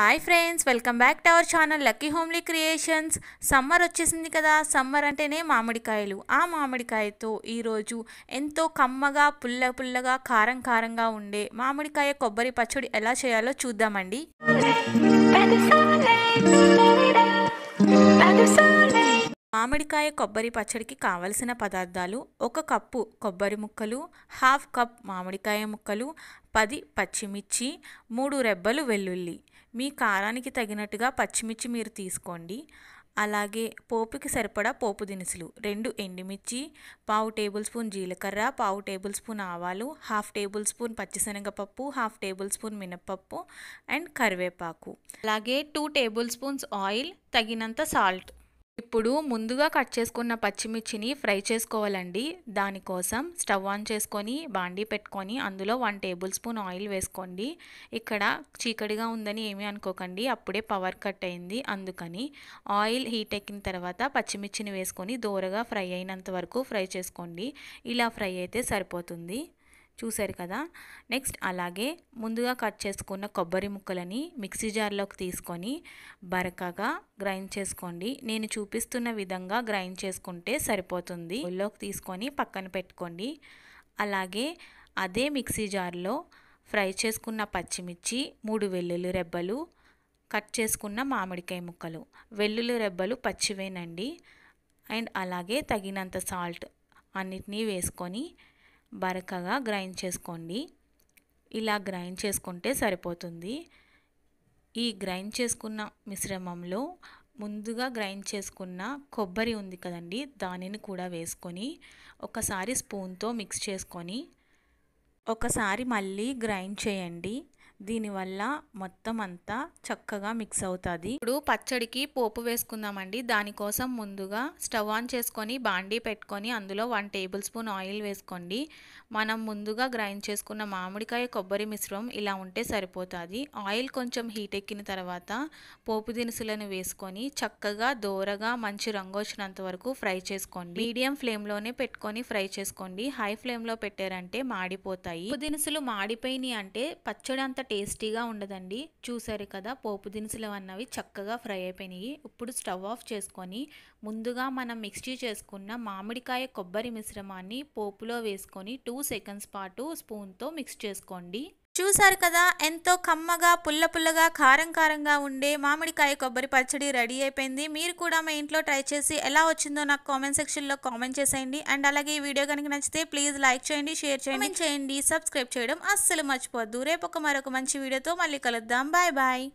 hi friends welcome back to our channel Lucky Homely Creations summer వచ్చేసింది కదా summer అంటేనే మామిడికాయలు ఆ మామిడికాయతో ఈరోజు ఎంతో కమ్మగా పుల్ల పుల్లగా కారం కారంగా ఉండే మామిడికాయ కొబ్బరి పచ్చడి ఎలా చేయాలో చూద్దామండి మామిడికాయ కొబ్బరి పచ్చడికి కావలసిన పదార్థాలు ఒక కప్పు కొబ్బరి ముక్కలు హాఫ్ కప్ మామిడికాయ ముక్కలు పది పచ్చిమిర్చి మూడు రెబ్బలు వెల్లుల్లి మీ కారానికి తగినట్టుగా పచ్చిమిర్చి మీరు తీసుకోండి అలాగే పోపుకి సరిపడా పోపు దినుసులు రెండు ఎండుమిర్చి పావు టేబుల్ స్పూన్ జీలకర్ర పావు టేబుల్ స్పూన్ ఆవాలు హాఫ్ టేబుల్ స్పూన్ పచ్చిశనగపప్పు హాఫ్ టేబుల్ స్పూన్ మినపప్పు అండ్ కరివేపాకు అలాగే టూ టేబుల్ స్పూన్స్ ఆయిల్ తగినంత సాల్ట్ ఇప్పుడు ముందుగా కట్ చేసుకున్న పచ్చిమిర్చిని ఫ్రై చేసుకోవాలండి దానికోసం స్టవ్ ఆన్ చేసుకొని బాండీ పెట్టుకొని అందులో వన్ టేబుల్ స్పూన్ ఆయిల్ వేసుకోండి ఇక్కడ చీకటిగా ఉందని ఏమీ అనుకోకండి అప్పుడే పవర్ కట్ అయింది అందుకని ఆయిల్ హీట్ ఎక్కిన తర్వాత పచ్చిమిర్చిని వేసుకొని దూరగా ఫ్రై అయినంత వరకు ఫ్రై చేసుకోండి ఇలా ఫ్రై అయితే సరిపోతుంది చూశారు కదా నెక్స్ట్ అలాగే ముందుగా కట్ చేసుకున్న కొబ్బరి ముక్కలని మిక్సీ జార్లోకి తీసుకొని బరకగా గ్రైండ్ చేసుకోండి నేను చూపిస్తున్న విధంగా గ్రైండ్ చేసుకుంటే సరిపోతుంది ఒళ్ళోకి తీసుకొని పక్కన పెట్టుకోండి అలాగే అదే మిక్సీ జార్లో ఫ్రై చేసుకున్న పచ్చిమిర్చి మూడు వెల్లుల్లి రెబ్బలు కట్ చేసుకున్న మామిడికాయ ముక్కలు వెల్లుల్లి రెబ్బలు పచ్చివేనండి అండ్ అలాగే తగినంత సాల్ట్ అన్నిటినీ వేసుకొని బరకగా గ్రైండ్ చేసుకోండి ఇలా గ్రైండ్ చేసుకుంటే సరిపోతుంది ఈ గ్రైండ్ చేసుకున్న మిశ్రమంలో ముందుగా గ్రైండ్ చేసుకున్న కొబ్బరి ఉంది కదండి దానిని కూడా వేసుకొని ఒకసారి స్పూన్తో మిక్స్ చేసుకొని ఒకసారి మళ్ళీ గ్రైండ్ చేయండి దీనివల్ల మొత్తం అంతా చక్కగా మిక్స్ అవుతుంది ఇప్పుడు పచ్చడికి పోపు వేసుకుందామండి దానికోసం ముందుగా స్టవ్ ఆన్ చేసుకొని బాండీ పెట్టుకొని అందులో వన్ టేబుల్ స్పూన్ ఆయిల్ వేసుకోండి మనం ముందుగా గ్రైండ్ చేసుకున్న మామిడికాయ కొబ్బరి మిశ్రమం ఇలా ఉంటే సరిపోతుంది ఆయిల్ కొంచెం హీట్ ఎక్కిన తర్వాత పోపు దినుసులను వేసుకొని చక్కగా దోరగా మంచి రంగు వచ్చినంత వరకు ఫ్రై చేసుకోండి మీడియం ఫ్లేమ్లోనే పెట్టుకొని ఫ్రై చేసుకోండి హై ఫ్లేమ్లో పెట్టారంటే మాడిపోతాయి దినుసులు మాడిపోయినాయి అంటే పచ్చడి అంత టేస్టీగా ఉండదండి చూసారు కదా పోపు దినుసులు అన్నవి చక్కగా ఫ్రై అయిపోయినాయి ఇప్పుడు స్టవ్ ఆఫ్ చేసుకొని ముందుగా మనం మిక్సీ చేసుకున్న మామిడికాయ కొబ్బరి మిశ్రమాన్ని పోపులో వేసుకొని టూ సెకండ్స్ పాటు స్పూన్తో మిక్స్ చేసుకోండి చూశారు కదా ఎంతో కమ్మగా పుల్ల పుల్లగా కారం కారంగా ఉండే మామిడికాయ కొబ్బరి పచ్చడి రెడీ అయిపోయింది మీరు కూడా మా ఇంట్లో ట్రై చేసి ఎలా వచ్చిందో నాకు కామెంట్ సెక్షన్లో కామెంట్ చేసేయండి అండ్ అలాగే ఈ వీడియో కనుక నచ్చితే ప్లీజ్ లైక్ చేయండి షేర్ చేయండి చేయండి సబ్స్క్రైబ్ చేయడం అస్సలు మర్చిపోద్దు రేపు ఒక మరొక మంచి వీడియోతో మళ్ళీ కలుద్దాం బాయ్ బాయ్